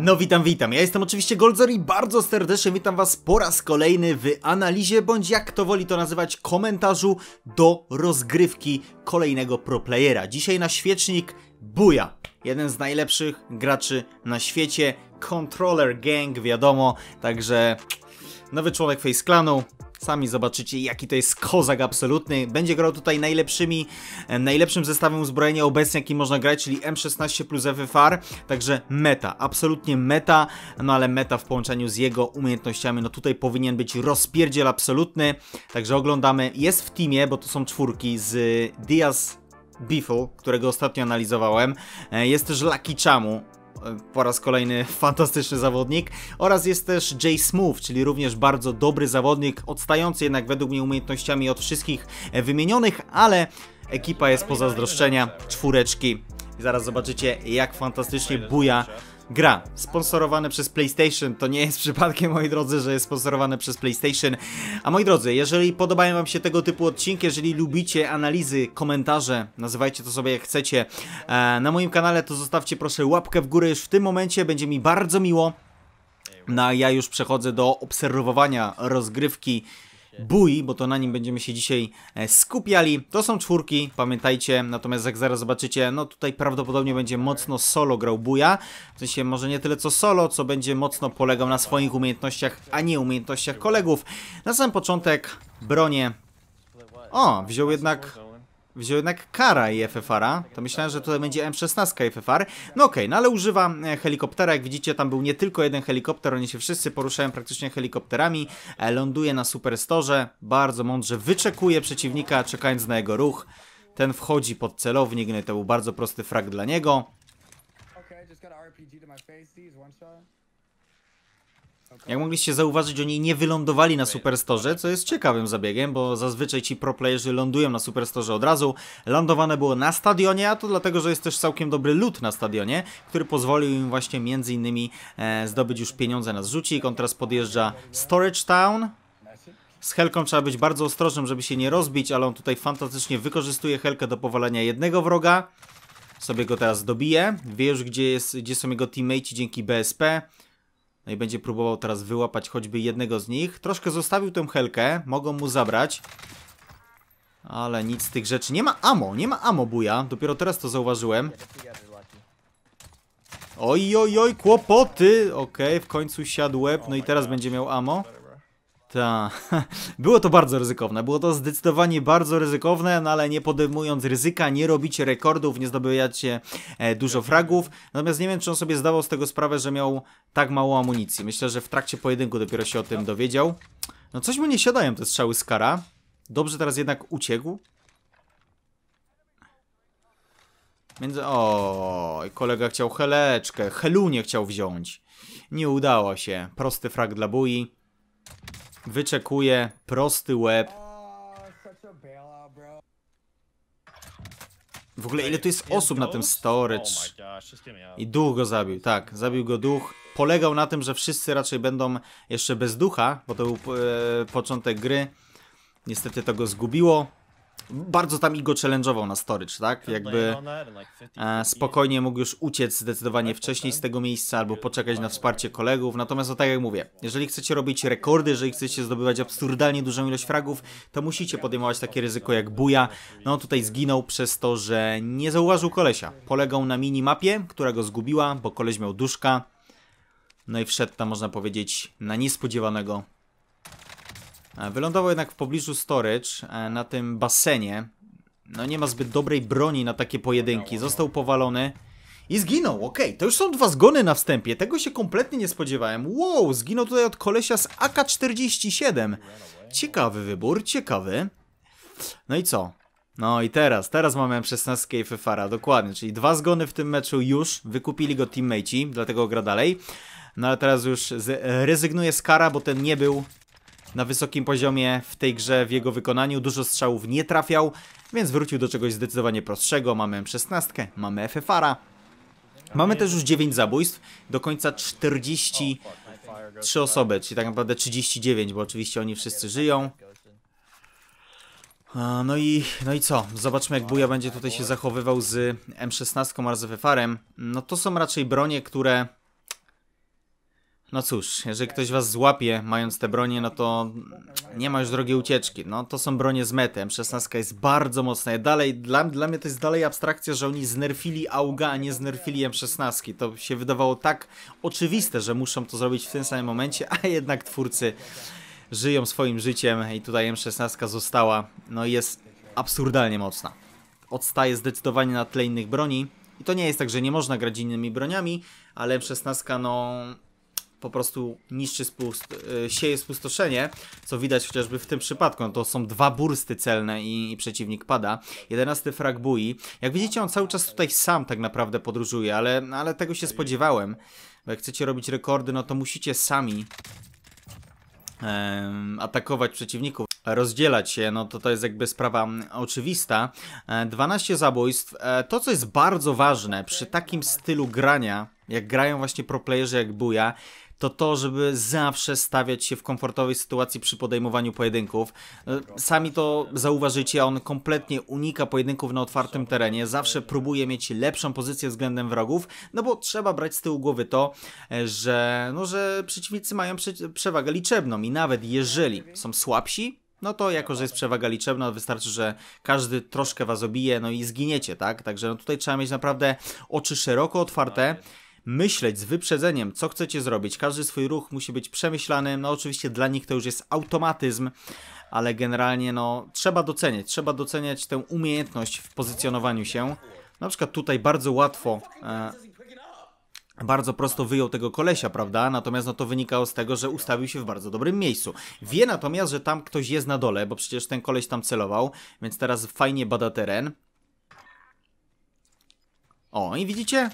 No witam, witam. Ja jestem oczywiście Goldzor i bardzo serdecznie witam was po raz kolejny w analizie, bądź jak to woli to nazywać, komentarzu do rozgrywki kolejnego proplayera. Dzisiaj na świecznik Buja, jeden z najlepszych graczy na świecie, Controller Gang wiadomo, także nowy członek Face Clanu, Sami zobaczycie jaki to jest kozak absolutny. Będzie grał tutaj najlepszymi, e, najlepszym zestawem uzbrojenia obecnie jaki można grać, czyli M16 plus FFR. Także meta, absolutnie meta, no ale meta w połączeniu z jego umiejętnościami, no tutaj powinien być rozpierdziel absolutny. Także oglądamy, jest w teamie, bo to są czwórki z Diaz Biffle, którego ostatnio analizowałem. E, jest też Lucky Chamu, E, po raz kolejny fantastyczny zawodnik, oraz jest też Jay Smooth, czyli również bardzo dobry zawodnik, odstający jednak według mnie umiejętnościami od wszystkich e, wymienionych, ale ekipa jest poza zazdroszczenia czwóreczki. Zaraz zobaczycie, jak fantastycznie buja gra. Sponsorowane przez PlayStation, to nie jest przypadkiem, moi drodzy, że jest sponsorowane przez PlayStation. A moi drodzy, jeżeli podobają wam się tego typu odcinki, jeżeli lubicie analizy, komentarze, nazywajcie to sobie jak chcecie, e, na moim kanale, to zostawcie proszę łapkę w górę już w tym momencie, będzie mi bardzo miło. No a ja już przechodzę do obserwowania rozgrywki Bui, bo to na nim będziemy się dzisiaj e, skupiali. To są czwórki, pamiętajcie, natomiast jak zaraz zobaczycie, no tutaj prawdopodobnie będzie mocno solo grał Buja, w sensie może nie tyle co solo, co będzie mocno polegał na swoich umiejętnościach, a nie umiejętnościach kolegów. Na sam początek bronie. O, wziął jednak wziął jednak Kara i FFR-a, to myślałem, że tutaj będzie M16 FFR. No okej, okay, no ale używa e, helikoptera, jak widzicie tam był nie tylko jeden helikopter, oni się wszyscy poruszają praktycznie helikopterami, e, ląduje na superstorze, bardzo mądrze wyczekuje przeciwnika, czekając na jego ruch. Ten wchodzi pod celownik, no i to był bardzo prosty frag dla niego. Okay, just got RPG to my face, these one shot. Jak mogliście zauważyć, oni nie wylądowali na Superstorze, co jest ciekawym zabiegiem, bo zazwyczaj ci proplayerzy lądują na Superstorze od razu. Lądowane było na stadionie, a to dlatego, że jest też całkiem dobry lód na stadionie, który pozwolił im właśnie między innymi e, zdobyć już pieniądze na zrzucik. On teraz podjeżdża Storage Town, z Helką trzeba być bardzo ostrożnym, żeby się nie rozbić, ale on tutaj fantastycznie wykorzystuje Helkę do powalania jednego wroga. Sobie go teraz dobije. Wie już, gdzie, jest, gdzie są jego teammates dzięki BSP. No i będzie próbował teraz wyłapać choćby jednego z nich. Troszkę zostawił tę helkę, mogą mu zabrać. Ale nic z tych rzeczy. Nie ma amo, nie ma amo buja. Dopiero teraz to zauważyłem. Oj, oj, oj, kłopoty! Okej, okay, w końcu siadł łeb, no i teraz będzie miał amo. Tak. Było to bardzo ryzykowne. Było to zdecydowanie bardzo ryzykowne, no ale nie podejmując ryzyka, nie robicie rekordów, nie zdobywacie dużo fragów. Natomiast nie wiem, czy on sobie zdawał z tego sprawę, że miał tak mało amunicji. Myślę, że w trakcie pojedynku dopiero się o tym dowiedział. No coś mu nie siadają te strzały z kara. Dobrze teraz jednak uciekł. Między... O, kolega chciał heleczkę. Helunie chciał wziąć. Nie udało się. Prosty frag dla bui wyczekuje prosty łeb. W ogóle ile tu jest osób na tym storage? Oh I duch go zabił, tak, zabił go duch. Polegał na tym, że wszyscy raczej będą jeszcze bez ducha, bo to był e, początek gry. Niestety to go zgubiło bardzo tam Igo challenge'ował na storage, tak? Jakby e, spokojnie mógł już uciec zdecydowanie wcześniej z tego miejsca albo poczekać na wsparcie kolegów. Natomiast no tak jak mówię, jeżeli chcecie robić rekordy, jeżeli chcecie zdobywać absurdalnie dużą ilość fragów, to musicie podejmować takie ryzyko jak Buja. No tutaj zginął przez to, że nie zauważył kolesia. Polegał na minimapie, która go zgubiła, bo koleś miał duszka. No i wszedł tam, można powiedzieć, na niespodziewanego E, wylądował jednak w pobliżu storage, e, na tym basenie. No nie ma zbyt dobrej broni na takie pojedynki. Został powalony i zginął. Okej, okay, to już są dwa zgony na wstępie. Tego się kompletnie nie spodziewałem. Wow, zginął tutaj od kolesia z AK-47. Ciekawy wybór, ciekawy. No i co? No i teraz, teraz mamy 16 i Fefara, dokładnie, czyli dwa zgony w tym meczu już, wykupili go teammateci, dlatego gra dalej. No ale teraz już rezygnuję rezygnuje z kara, bo ten nie był na wysokim poziomie w tej grze, w jego wykonaniu. Dużo strzałów nie trafiał, więc wrócił do czegoś zdecydowanie prostszego. Mamy M16, mamy FFR-a. Mamy też już 9 zabójstw, do końca 43 osoby, czyli tak naprawdę 39, bo oczywiście oni wszyscy żyją. No i, no i co? Zobaczmy jak Buja będzie tutaj się zachowywał z M16 oraz FFR-em. No to są raczej bronie, które no cóż, jeżeli ktoś was złapie mając te bronie, no to nie ma już drogi ucieczki. No to są bronie z metem. 16 jest bardzo mocna. dalej, dla, dla mnie to jest dalej abstrakcja, że oni znerfili AUGA, a nie znerfili M16. To się wydawało tak oczywiste, że muszą to zrobić w tym samym momencie, a jednak twórcy żyją swoim życiem i tutaj M16 została, no jest absurdalnie mocna. Odstaje zdecydowanie na tle innych broni. I to nie jest tak, że nie można grać innymi broniami, ale M16 no po prostu niszczy spust y, sieje spustoszenie, co widać chociażby w tym przypadku. No to są dwa bursty celne i, i przeciwnik pada. Jedenasty frag bui. Jak widzicie, on cały czas tutaj sam tak naprawdę podróżuje, ale, ale tego się spodziewałem. Bo jak chcecie robić rekordy, no to musicie sami atakować przeciwników rozdzielać się, no to to jest jakby sprawa mm, oczywista. 12 e, zabójstw. E, to, co jest bardzo ważne przy takim stylu grania, jak grają właśnie proplayerzy jak Buja, to to, żeby zawsze stawiać się w komfortowej sytuacji przy podejmowaniu pojedynków. E, sami to zauważycie, on kompletnie unika pojedynków na otwartym terenie, zawsze próbuje mieć lepszą pozycję względem wrogów, no bo trzeba brać z tyłu głowy to, e, że, no, że przeciwnicy mają przewagę liczebną i nawet jeżeli są słabsi, no to jako, że jest przewaga liczebna, wystarczy, że każdy troszkę was obije, no i zginiecie, tak? Także no tutaj trzeba mieć naprawdę oczy szeroko otwarte myśleć z wyprzedzeniem, co chcecie zrobić. Każdy swój ruch musi być przemyślany. No oczywiście dla nich to już jest automatyzm, ale generalnie no trzeba doceniać, trzeba doceniać tę umiejętność w pozycjonowaniu się. Na przykład tutaj bardzo łatwo e, bardzo prosto wyjął tego kolesia, prawda? Natomiast no to wynikało z tego, że ustawił się w bardzo dobrym miejscu. Wie natomiast, że tam ktoś jest na dole, bo przecież ten koleś tam celował, więc teraz fajnie bada teren. O, i widzicie?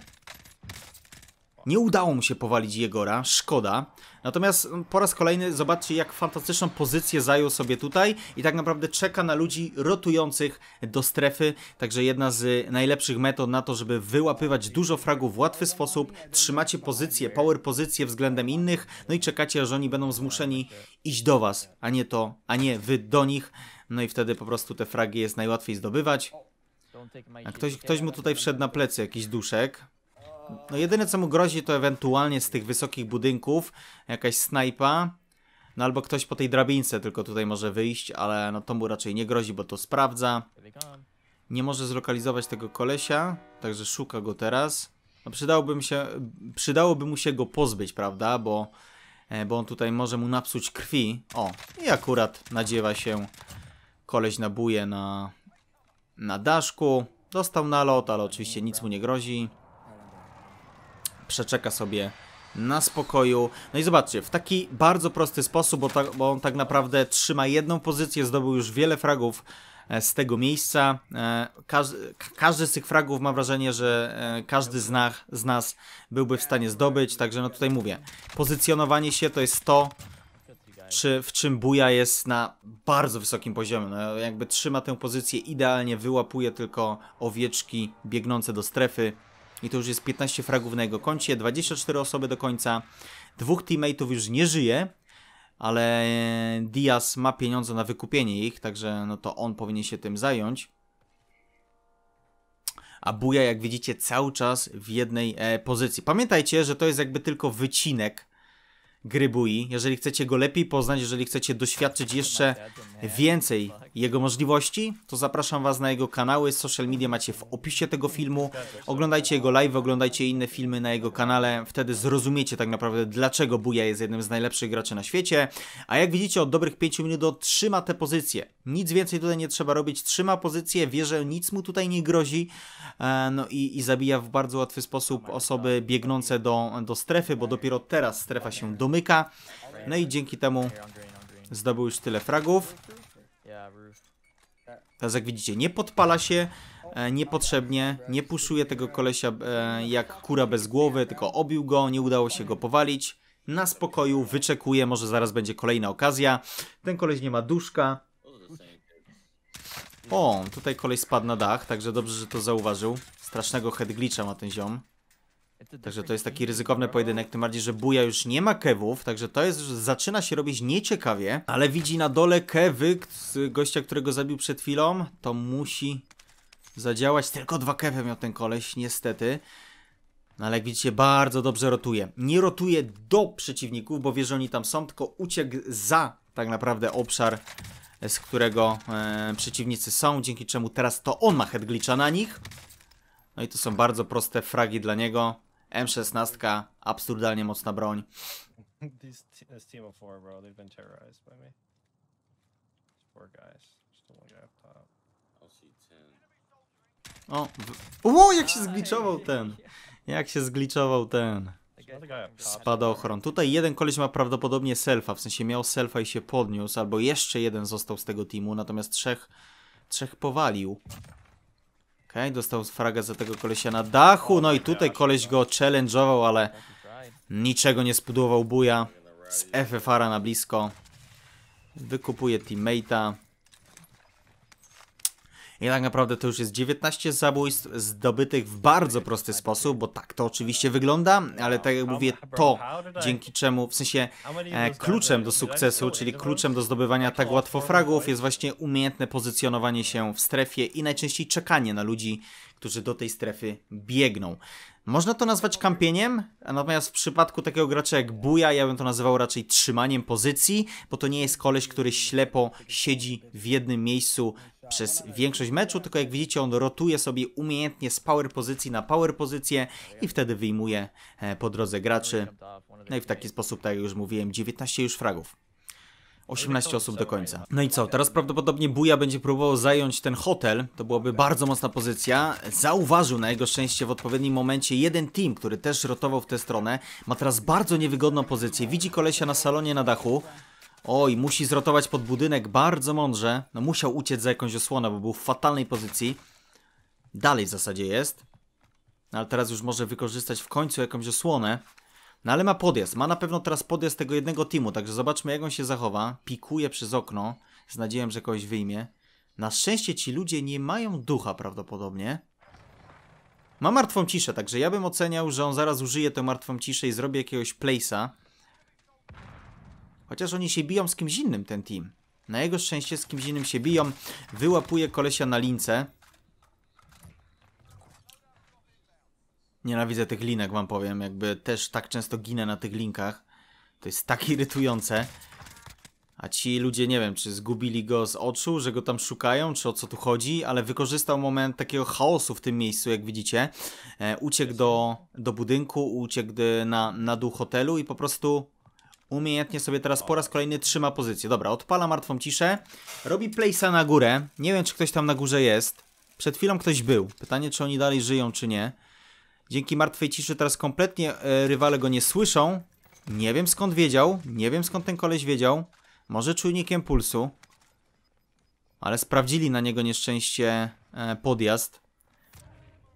Nie udało mu się powalić Jegora, szkoda. Natomiast mm, po raz kolejny zobaczcie, jak fantastyczną pozycję zajął sobie tutaj i tak naprawdę czeka na ludzi rotujących do strefy. Także jedna z y, najlepszych metod na to, żeby wyłapywać dużo fragów w łatwy sposób. Trzymacie pozycję, power pozycję względem innych, no i czekacie, że oni będą zmuszeni iść do was, a nie to, a nie wy do nich. No i wtedy po prostu te fragi jest najłatwiej zdobywać. A ktoś, ktoś mu tutaj wszedł na plecy, jakiś duszek. No jedyne co mu grozi to ewentualnie z tych wysokich budynków jakaś snajpa. No albo ktoś po tej drabince tylko tutaj może wyjść, ale no to mu raczej nie grozi, bo to sprawdza. Nie może zlokalizować tego kolesia, także szuka go teraz. No przydałby, się, przydałoby mu się go pozbyć, prawda, bo, e, bo on tutaj może mu napsuć krwi. O, i akurat nadziewa się koleś na na, na daszku. Dostał nalot, ale oczywiście nic mu nie grozi przeczeka sobie na spokoju. No i zobaczcie, w taki bardzo prosty sposób, bo, ta, bo on tak naprawdę trzyma jedną pozycję, zdobył już wiele fragów e, z tego miejsca. E, każdy z tych fragów ma wrażenie, że e, każdy z nas, z nas byłby w stanie zdobyć, także no tutaj mówię, pozycjonowanie się to jest to, czy, w czym Buja jest na bardzo wysokim poziomie. No, jakby trzyma tę pozycję idealnie, wyłapuje tylko owieczki biegnące do strefy i to już jest 15 fragów na jego koncie, 24 osoby do końca, dwóch teammateów już nie żyje, ale Diaz ma pieniądze na wykupienie ich, także no to on powinien się tym zająć. A Buja, jak widzicie, cały czas w jednej e, pozycji. Pamiętajcie, że to jest jakby tylko wycinek gry Bui. Jeżeli chcecie go lepiej poznać, jeżeli chcecie doświadczyć jeszcze więcej jego możliwości, to zapraszam Was na jego kanały, social media macie w opisie tego filmu. Oglądajcie jego live, oglądajcie inne filmy na jego kanale, wtedy zrozumiecie tak naprawdę dlaczego Buja jest jednym z najlepszych graczy na świecie. A jak widzicie od dobrych 5 minut trzyma te pozycje. Nic więcej tutaj nie trzeba robić, trzyma pozycję, wie, że nic mu tutaj nie grozi e, no i, i zabija w bardzo łatwy sposób osoby biegnące do, do strefy, bo dopiero teraz strefa się domyka. No i dzięki temu zdobył już tyle fragów. Teraz jak widzicie, nie podpala się e, niepotrzebnie, nie puszuje tego kolesia e, jak kura bez głowy, tylko obił go, nie udało się go powalić. Na spokoju, wyczekuje, może zaraz będzie kolejna okazja. Ten koleś nie ma duszka. O, tutaj kolej spadł na dach, także dobrze, że to zauważył. Strasznego headglitcha ma ten ziom. Także to jest taki ryzykowny pojedynek, tym bardziej, że Buja już nie ma kewów, także to jest, że zaczyna się robić nieciekawie, ale widzi na dole kewy, gościa, którego zabił przed chwilą, to musi zadziałać. Tylko dwa kewy miał ten koleś, niestety. No ale jak widzicie, bardzo dobrze rotuje. Nie rotuje do przeciwników, bo wie, że oni tam są, tylko uciekł za tak naprawdę obszar, e, z którego e, przeciwnicy są, dzięki czemu teraz to on ma headglitcha na nich. No i to są bardzo proste fragi dla niego. M16, absurdalnie mocna broń. O, w... o, jak się zgliczował ten! Jak się zgliczował ten! Spadochron. Tutaj jeden koleś ma prawdopodobnie selfa, w sensie miał selfa i się podniósł, albo jeszcze jeden został z tego teamu, natomiast trzech, trzech powalił okay, dostał fraga za tego kolesia na dachu. No i tutaj koleś go challenge'ował, ale niczego nie spudłował buja. Z FFR-a na blisko. Wykupuje teammate'a. I tak naprawdę to już jest 19 zabójstw zdobytych w bardzo prosty sposób, bo tak to oczywiście wygląda, ale tak jak mówię, to dzięki czemu, w sensie e, kluczem do sukcesu, czyli kluczem do zdobywania tak łatwo fragów jest właśnie umiejętne pozycjonowanie się w strefie i najczęściej czekanie na ludzi, którzy do tej strefy biegną. Można to nazwać kampieniem, natomiast w przypadku takiego gracza jak Buja, ja bym to nazywał raczej trzymaniem pozycji, bo to nie jest koleś, który ślepo siedzi w jednym miejscu przez większość meczu, tylko jak widzicie on rotuje sobie umiejętnie z power pozycji na power pozycję i wtedy wyjmuje e, po drodze graczy. No i w taki sposób, tak jak już mówiłem, 19 już fragów. 18 osób do końca. No i co, teraz prawdopodobnie Buja będzie próbował zająć ten hotel, to byłaby bardzo mocna pozycja. Zauważył na jego szczęście w odpowiednim momencie jeden team, który też rotował w tę stronę. Ma teraz bardzo niewygodną pozycję, widzi kolesia na salonie na dachu. Oj, musi zrotować pod budynek bardzo mądrze. No musiał uciec za jakąś osłonę, bo był w fatalnej pozycji. Dalej w zasadzie jest. No, ale teraz już może wykorzystać w końcu jakąś osłonę. No ale ma podjazd. Ma na pewno teraz podjazd tego jednego teamu, także zobaczmy jak on się zachowa. Pikuje przez okno z nadzieją, że kogoś wyjmie. Na szczęście ci ludzie nie mają ducha prawdopodobnie. Ma martwą ciszę, także ja bym oceniał, że on zaraz użyje tę martwą ciszę i zrobi jakiegoś place'a. Chociaż oni się biją z kimś innym, ten team. Na jego szczęście z kimś innym się biją. Wyłapuje kolesia na lince. Nienawidzę tych linek, wam powiem. Jakby też tak często ginę na tych linkach. To jest tak irytujące. A ci ludzie, nie wiem, czy zgubili go z oczu, że go tam szukają, czy o co tu chodzi, ale wykorzystał moment takiego chaosu w tym miejscu, jak widzicie. E, uciekł do, do budynku, uciekł na, na dół hotelu i po prostu umiejętnie sobie teraz po raz kolejny trzyma pozycję. Dobra, odpala martwą ciszę, robi playsa na górę. Nie wiem, czy ktoś tam na górze jest. Przed chwilą ktoś był. Pytanie, czy oni dalej żyją, czy nie. Dzięki martwej ciszy teraz kompletnie e, rywale go nie słyszą. Nie wiem skąd wiedział, nie wiem skąd ten koleś wiedział. Może czujnikiem pulsu. Ale sprawdzili na niego nieszczęście e, podjazd.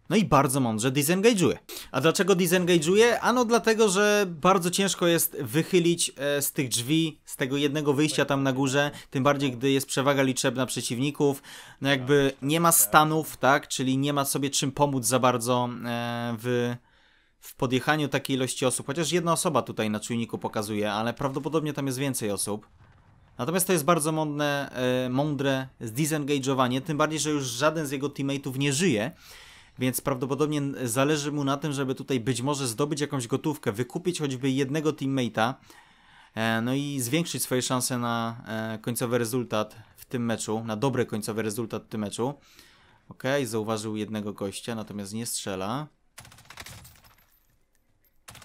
No i bardzo mądrze disengage'uje. A dlaczego disengage'uje? Ano dlatego, że bardzo ciężko jest wychylić e, z tych drzwi, z tego jednego wyjścia tam na górze, tym bardziej gdy jest przewaga liczebna przeciwników. No jakby nie ma stanów, tak? Czyli nie ma sobie czym pomóc za bardzo e, w w podjechaniu takiej ilości osób, chociaż jedna osoba tutaj na czujniku pokazuje, ale prawdopodobnie tam jest więcej osób. Natomiast to jest bardzo mądre, e, mądre zdisengage'owanie, tym bardziej, że już żaden z jego teammateów nie żyje, więc prawdopodobnie zależy mu na tym, żeby tutaj być może zdobyć jakąś gotówkę, wykupić choćby jednego teammate'a, e, no i zwiększyć swoje szanse na e, końcowy rezultat w tym meczu, na dobry końcowy rezultat w tym meczu. Ok, zauważył jednego gościa, natomiast nie strzela.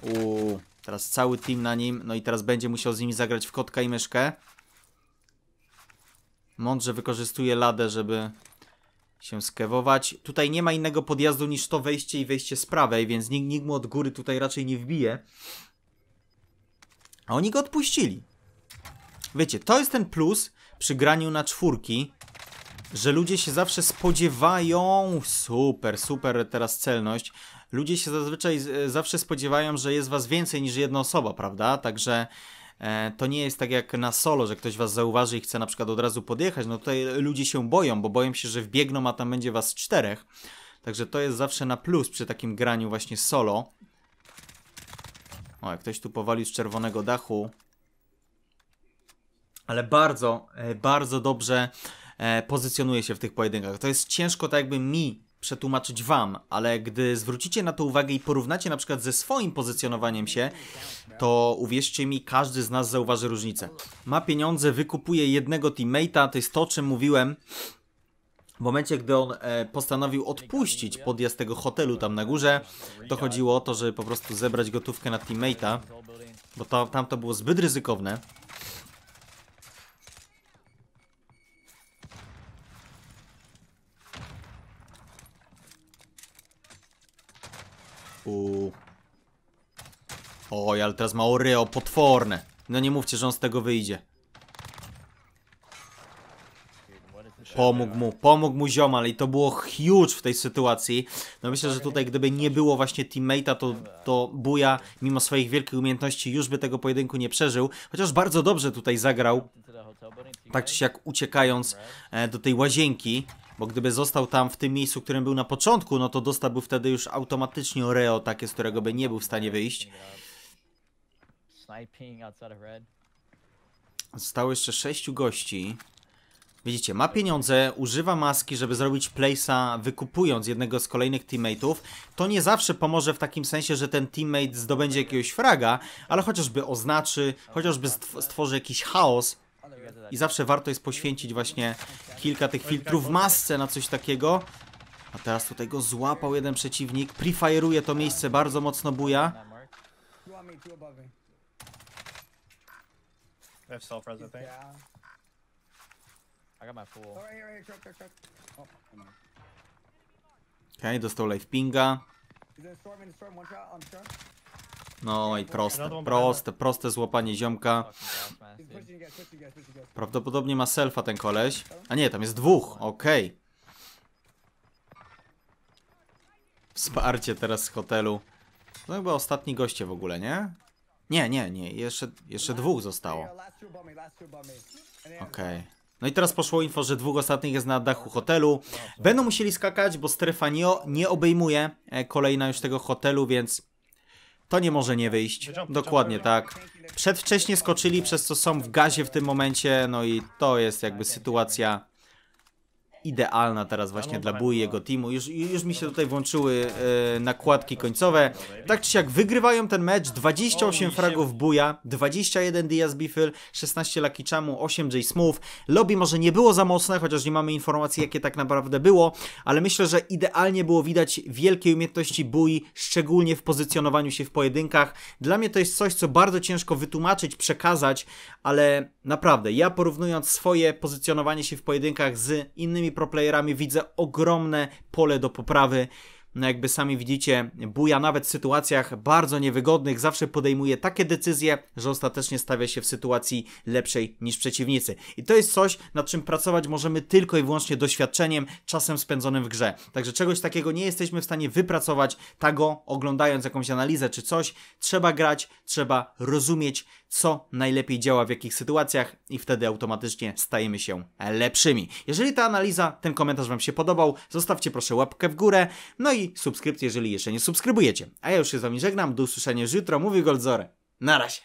Uuu, teraz cały team na nim, no i teraz będzie musiał z nimi zagrać w kotka i myszkę. Mądrze wykorzystuje ladę, żeby się skewować. Tutaj nie ma innego podjazdu niż to wejście i wejście z prawej, więc nikt, nikt mu od góry tutaj raczej nie wbije. A oni go odpuścili. Wiecie, to jest ten plus przy graniu na czwórki, że ludzie się zawsze spodziewają... Super, super teraz celność. Ludzie się zazwyczaj zawsze spodziewają, że jest was więcej niż jedna osoba, prawda? Także E, to nie jest tak jak na solo, że ktoś was zauważy i chce na przykład od razu podjechać. No tutaj ludzie się boją, bo boją się, że wbiegną, a tam będzie was czterech. Także to jest zawsze na plus przy takim graniu właśnie solo. O, jak ktoś tu powalił z czerwonego dachu. Ale bardzo, e, bardzo dobrze e, pozycjonuje się w tych pojedynkach. To jest ciężko tak jakby mi przetłumaczyć wam, ale gdy zwrócicie na to uwagę i porównacie na przykład ze swoim pozycjonowaniem się, to uwierzcie mi, każdy z nas zauważy różnicę. Ma pieniądze, wykupuje jednego teammate'a, to jest to, o czym mówiłem. W momencie, gdy on e, postanowił odpuścić podjazd tego hotelu tam na górze, to chodziło o to, żeby po prostu zebrać gotówkę na teammate'a, bo to, tam to było zbyt ryzykowne. U. Oj, ale teraz ma Oreo, potworne. No nie mówcie, że on z tego wyjdzie. Pomógł mu, pomógł mu ziomal i to było huge w tej sytuacji. No myślę, że tutaj gdyby nie było właśnie teammate'a, to, to Buja mimo swoich wielkich umiejętności już by tego pojedynku nie przeżył. Chociaż bardzo dobrze tutaj zagrał, tak czy siak uciekając e, do tej łazienki. Bo gdyby został tam w tym miejscu, którym był na początku, no to dostałby wtedy już automatycznie Oreo, takie, z którego by nie był w stanie wyjść. Zostało jeszcze sześciu gości. Widzicie, ma pieniądze, używa maski, żeby zrobić playsa, wykupując jednego z kolejnych teammate'ów. To nie zawsze pomoże w takim sensie, że ten teammate zdobędzie jakiegoś fraga, ale chociażby oznaczy, chociażby stworzy jakiś chaos, i zawsze warto jest poświęcić właśnie kilka tych filtrów w masce na coś takiego. A teraz tutaj go złapał jeden przeciwnik. Prefire'uje to miejsce, bardzo mocno buja. Okej, okay, dostał live pinga. No i proste, proste, proste złapanie ziomka. No, Prawdopodobnie ma selfa ten koleś. A nie, tam jest dwóch, okej. Okay. Wsparcie teraz z hotelu. To chyba ostatni goście w ogóle, nie? Nie, nie, nie, jeszcze, jeszcze dwóch zostało. Okej. Okay. No i teraz poszło info, że dwóch ostatnich jest na dachu hotelu. No. Będą musieli skakać, bo strefa nie, nie obejmuje e, kolejna już tego hotelu, więc to nie może nie wyjść. Dokładnie tak. Przedwcześnie skoczyli, przez co są w gazie w tym momencie, no i to jest jakby sytuacja idealna teraz właśnie dla Bui i jego teamu. Już, już mi się tutaj włączyły e, nakładki końcowe. Tak czy siak wygrywają ten mecz, 28 fragów Buja, 21 Diaz Bifil, 16 Lucky Chamu, 8 J Smooth. Lobby może nie było za mocne, chociaż nie mamy informacji jakie tak naprawdę było, ale myślę, że idealnie było widać wielkie umiejętności Bui, szczególnie w pozycjonowaniu się w pojedynkach. Dla mnie to jest coś, co bardzo ciężko wytłumaczyć, przekazać, ale naprawdę, ja porównując swoje pozycjonowanie się w pojedynkach z innymi pro playerami widzę ogromne pole do poprawy no jakby sami widzicie, buja nawet w sytuacjach bardzo niewygodnych, zawsze podejmuje takie decyzje, że ostatecznie stawia się w sytuacji lepszej niż przeciwnicy. I to jest coś, nad czym pracować możemy tylko i wyłącznie doświadczeniem, czasem spędzonym w grze. Także czegoś takiego nie jesteśmy w stanie wypracować, tego tak oglądając jakąś analizę czy coś. Trzeba grać, trzeba rozumieć, co najlepiej działa w jakich sytuacjach i wtedy automatycznie stajemy się lepszymi. Jeżeli ta analiza, ten komentarz Wam się podobał, zostawcie proszę łapkę w górę, no i Subskrypcji, subskrypcję, jeżeli jeszcze nie subskrybujecie. A ja już się z wami żegnam, do usłyszenia jutro, mówi Goldzore. Na razie.